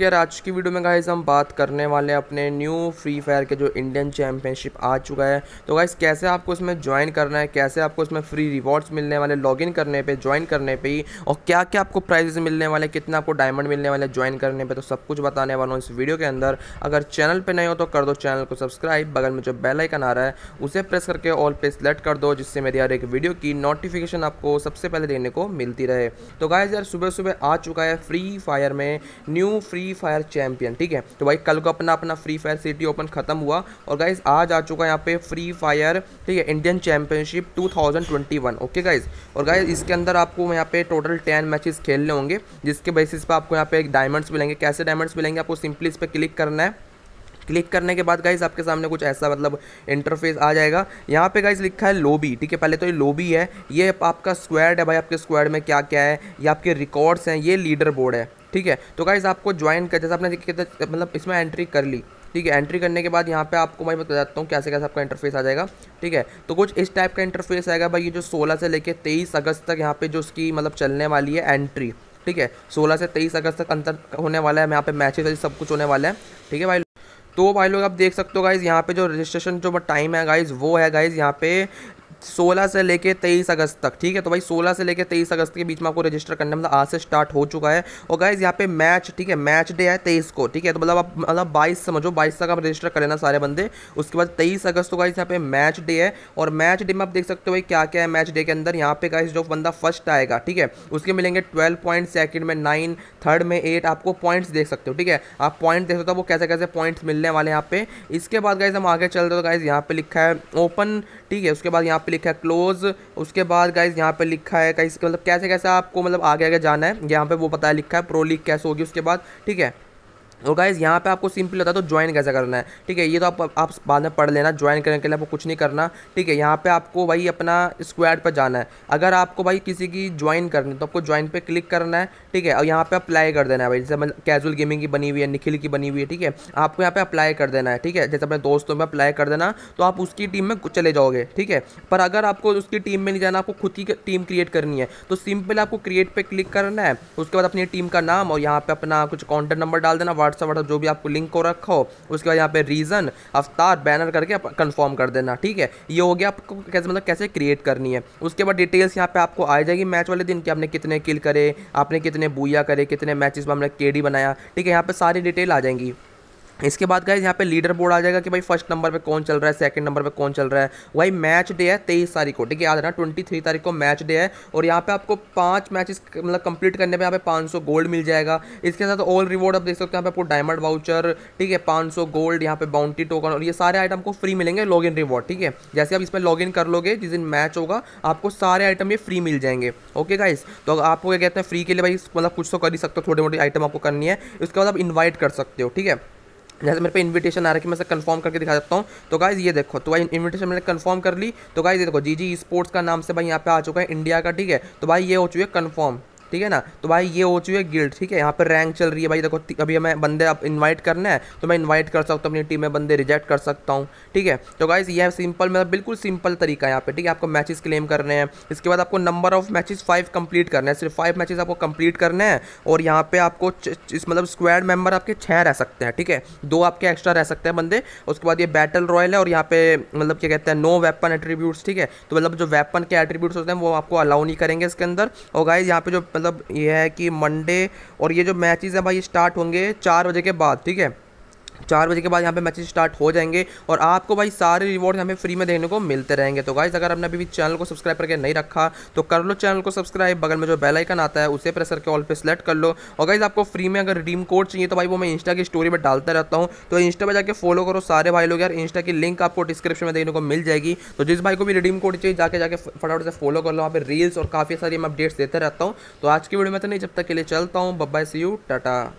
यार आज की वीडियो में गाइज हम बात करने वाले हैं अपने न्यू फ्री फायर के जो इंडियन चैंपियनशिप आ चुका है तो गाइज कैसे आपको इसमें ज्वाइन करना है कैसे आपको इसमें फ्री रिवॉर्ड्स मिलने वाले लॉगिन करने पे ज्वाइन करने पे ही और क्या क्या आपको प्राइजेस मिलने वाले कितना आपको डायमंड मिलने वाले ज्वाइन करने पर तो सब कुछ बताने वाला हूँ इस वीडियो के अंदर अगर चैनल पर नहीं हो तो कर दो चैनल को सब्सक्राइब बगल में जो बेलाइकन आ रहा है उसे प्रेस करके ऑल पे सेलेक्ट कर दो जिससे मेरी हर एक वीडियो की नोटिफिकेशन आपको सबसे पहले देने को मिलती रहे तो गाइज यार सुबह सुबह आ चुका है फ्री फायर में new free free fire champion ठीक है तो भाई कल को अपना अपना फ्री फायर सिटी ओपन खत्म हुआ और गाइज आज आ चुका है यहाँ पे फ्री फायर ठीक है इंडियन चैंपियनशिप 2021 ओके गाइज और गाइज इसके अंदर आपको यहाँ पे टोटल टेन मैचेस खेलने होंगे जिसके बेसिस पे आपको यहाँ पे डायमंड्स मिलेंगे कैसे डायमंड्स मिलेंगे आपको सिंपली इस पर क्लिक करना है क्लिक करने के बाद गाइज आपके सामने कुछ ऐसा मतलब इंटरफेस आ जाएगा यहाँ पे गाइज लिखा है लोबी ठीक है पहले तो ये लोबी है ये आपका स्क्वाड है भाई आपके स्क्वाड में क्या क्या है ये आपके रिकॉर्ड्स हैं ये लीडर बोर्ड है ठीक है तो गाइज आपको ज्वाइन कर जैसे आपने मतलब इसमें एंट्री कर ली ठीक है एंट्री करने के बाद यहाँ पे आपको मैं बताता हूँ कैसे कैसे आपका इंटरफेस आ जाएगा ठीक है तो कुछ इस टाइप का इंटरफेस आएगा भाई ये जो 16 से लेके 23 अगस्त तक यहाँ पे जो उसकी मतलब चलने वाली है एंट्री ठीक है 16 से 23 अगस्त तक अंतर होने वाला है यहाँ पे मैचेज सब कुछ होने वाला है ठीक है भाई तो भाई लोग आप देख सकते हो गाइज़ यहाँ पे जो रजिस्ट्रेशन जो टाइम है गाइज़ वो है गाइज़ यहाँ पे सोलह से लेके तेईस अगस्त तक ठीक है तो भाई सोलह से लेके तेईस अगस्त के बीच में आपको रजिस्टर करना मतलब आज से स्टार्ट हो चुका है और गाइज यहाँ पे मैच ठीक है मैच डे है तेईस को ठीक है तो मतलब आप मतलब बाईस समझो बाईस तक आप रजिस्टर कर लेना सारे बंदे उसके बाद तेईस अगस्त को गाइज यहाँ पे मैच डे है और मैच डे में आप देख सकते हो भाई क्या क्या है मैच डे के अंदर यहाँ पे गाइज जो बंदा फर्स्ट आएगा ठीक है उसके मिलेंगे ट्वेल्व पॉइंट सेकेंड में नाइन थर्ड में एट आपको पॉइंट्स देख सकते हो ठीक है आप पॉइंट देख सकते हो तो वो कैसे कैसे पॉइंट्स मिलने वाले हैं यहाँ पे इसके बाद गाइज हम आगे चल रहे हो तो गाइज यहाँ पे लिखा है ओपन ठीक है उसके बाद यहाँ पे लिखा है क्लोज उसके बाद गाइज यहाँ पे लिखा है कैसे मतलब कैसे कैसे आपको मतलब आगे आगे जाना है यहाँ पे वो पता है लिखा है प्रो लीग कैसे होगी उसके बाद ठीक है और तो गाइज़ यहाँ पे आपको सिंपल होता है तो ज्वाइन कैसे करना है ठीक है ये तो आप आप बाद में पढ़ लेना ज्वाइन करने के लिए आपको कुछ नहीं करना ठीक है यहाँ पे आपको भाई अपना स्क्वाड पर जाना है अगर आपको भाई किसी की ज्वाइन करनी है तो आपको ज्वाइन पे क्लिक करना है ठीक है और यहाँ पे अप्लाई कर देना है भाई जैसे मतलब कैजुअल गेमिंग की बनी हुई है निखिल की बनी हुई है ठीक है आपको यहाँ पर अप्लाई कर देना है ठीक है जैसे अपने दोस्तों में अप्लाई कर देना तो आप उसकी टीम में चले जाओगे ठीक है पर अगर आपको उसकी टीम में नहीं जाना आपको खुद की टीम क्रिएट करनी है तो सिंपल आपको क्रिएट पर क्लिक करना है उसके बाद अपनी टीम का नाम और यहाँ पर अपना कुछ काउंटर नंबर डाल देना व्हाट्सअप व्हाट्सअप जो भी आपको लिंक को रखा हो उसके बाद यहाँ पे रीज़न अवतार बैनर करके कन्फर्म कर देना ठीक है ये हो गया आपको कैसे मतलब कैसे क्रिएट करनी है उसके बाद डिटेल्स यहाँ पे आपको आ जाएगी मैच वाले दिन कि आपने कितने किल करे आपने कितने बुया करे कितने मैचेस में हमने केडी बनाया ठीक है यहाँ पर सारी डिटेल आ जाएंगी इसके बाद गाइज यहाँ पे लीडर बोर्ड आ जाएगा कि भाई फर्स्ट नंबर पे कौन चल रहा है सेकंड नंबर पे कौन चल रहा है वही मैच डे है तेईस तारीख को ठीक है याद रखना ट्वेंटी थ्री तारीख को मैच डे है और यहाँ पे आपको पांच मैचेस मतलब कंप्लीट करने पे यहाँ पे पाँच सौ गोल्ड मिल जाएगा इसके साथ ऑल रिवॉर्ड आप देख सकते हो यहाँ पे आपको डायमंड वाउचर ठीक है पाँच सौ गोल्ड यहाँ पे बाउंटी टोकन और ये सारे आइटम को फ्री मिलेंगे लॉग इन रिवॉर्ड ठीक है जैसे आप इसमें लॉग इन कर लोगे जिस दिन मैच होगा आपको सारे आइटम ये फ्री मिल जाएंगे ओके गाइज तो आपको क्या कहते हैं फ्री के लिए भाई मतलब कुछ तो कर ही सकते हो थोड़ी मोटी आइटम आपको करनी है उसके बाद आप इन्वाइट कर सकते हो ठीक है जैसे मेरे पे इनविटेशन आ रहा है कि मैं कंफर्म करके दिखा सकता हूँ तो गाइज ये देखो तो भाई इनविटेशन मैंने कंफर्म कर ली तो गाइज ये देखो जी जी स्पोर्ट्स का नाम से भाई यहाँ पे आ चुका है इंडिया का ठीक है तो भाई ये हो चुकी है कन्फर्म ठीक है ना तो भाई ये हो चुकी है गिल्ड ठीक है यहाँ पर रैंक चल रही है भाई देखो अभी हमें बंदे अब इन्वाइट करना है तो मैं इन्वाइट कर सकता हूँ अपनी टीम में बंदे रिजेक्ट कर सकता हूँ ठीक है तो गाइज ये सिंपल मतलब बिल्कुल सिंपल तरीका है यहाँ पे ठीक है आपको मैचेस क्लेम करने हैं इसके बाद आपको number of matches five complete करना है सिर्फ फाइव मैचेस आपको कंप्लीट करने हैं और यहाँ पे आपको इस मतलब स्क्वाड मेंबर आपके छः रह सकते हैं ठीक है दो आपके एक्स्ट्रा रह सकते हैं बंदे उसके बाद ये बैटल रॉयल है और यहाँ पे मतलब क्या कहते हैं नो वेपन एट्रीब्यूट्स ठीक है तो मतलब जो वेपन के एट्रीब्यूट्स होते हैं वो आपको अलाउ नहीं करेंगे इसके अंदर और गाइज यहाँ पे जो मतलब ये है कि मंडे और ये जो मैचेस हैं भाई स्टार्ट होंगे चार बजे के बाद ठीक है चार बजे के बाद यहाँ पे मैचेस स्टार्ट हो जाएंगे और आपको भाई सारे रिवॉर्ड यहाँ पे फ्री में देखने को मिलते रहेंगे तो गाइज अगर आपने अभी भी चैनल को सब्सक्राइब करके नहीं रखा तो कर लो चैनल को सब्सक्राइब बगल में जो बेल आइकन आता है उसे प्रेस करके ऑल पे सेलेक्ट कर लो और गाइज आपको फ्री में अगर रिडीम कोड चाहिए तो भाई वो मैं इंस्टा की स्टोरी में डालता रहता हूँ तो इंस्टा पर जाकर फॉलो करो सारे भाई लोग यार इंस्टा की लिंक आपको डिस्क्रिप्शन में देखने को मिल जाएगी तो जिस भाई को भी रिडीम कोड चाहिए जाके जाके फटाफट से फॉलो कर लो वहाँ पर रील्स और काफ़ी सारी मैं अपडेट्स देते रहता हूँ तो आज की वीडियो में तो नहीं जब तक के लिए चलता हूँ बब्बाई सी यू टाटा